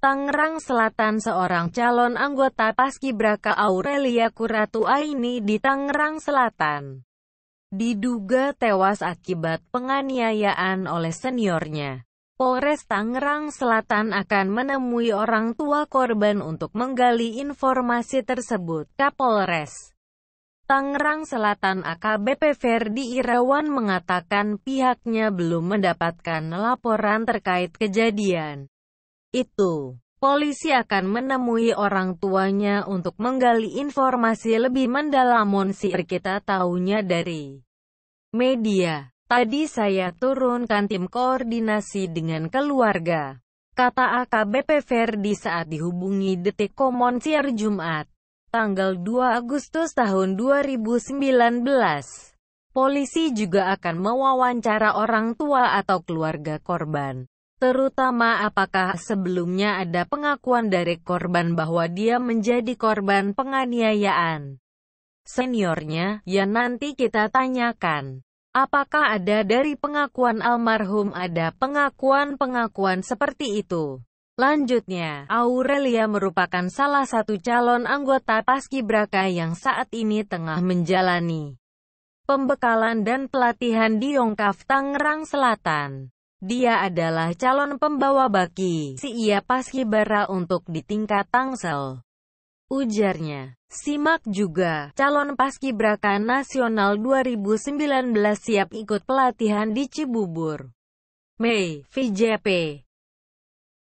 Tangerang Selatan seorang calon anggota Paskibraka Aurelia Kuratu Aini di Tangerang Selatan diduga tewas akibat penganiayaan oleh seniornya. Polres Tangerang Selatan akan menemui orang tua korban untuk menggali informasi tersebut. Kapolres Tangerang Selatan AKBP Ferdi Irawan mengatakan pihaknya belum mendapatkan laporan terkait kejadian itu, polisi akan menemui orang tuanya untuk menggali informasi lebih mendalam monsir kita tahunya dari media. Tadi saya turunkan tim koordinasi dengan keluarga, kata AKBP Ferdi saat dihubungi Detik Komonsir Jumat tanggal 2 Agustus tahun 2019. Polisi juga akan mewawancara orang tua atau keluarga korban. Terutama apakah sebelumnya ada pengakuan dari korban bahwa dia menjadi korban penganiayaan seniornya, ya nanti kita tanyakan. Apakah ada dari pengakuan almarhum ada pengakuan-pengakuan seperti itu? Lanjutnya, Aurelia merupakan salah satu calon anggota Paskibraka yang saat ini tengah menjalani pembekalan dan pelatihan di Yongkaf, Tangerang Selatan. Dia adalah calon pembawa baki si ia paskibara untuk di tingkat Tangsel. Ujarnya, simak juga, calon paskibraka nasional 2019 siap ikut pelatihan di Cibubur. Mei, VJP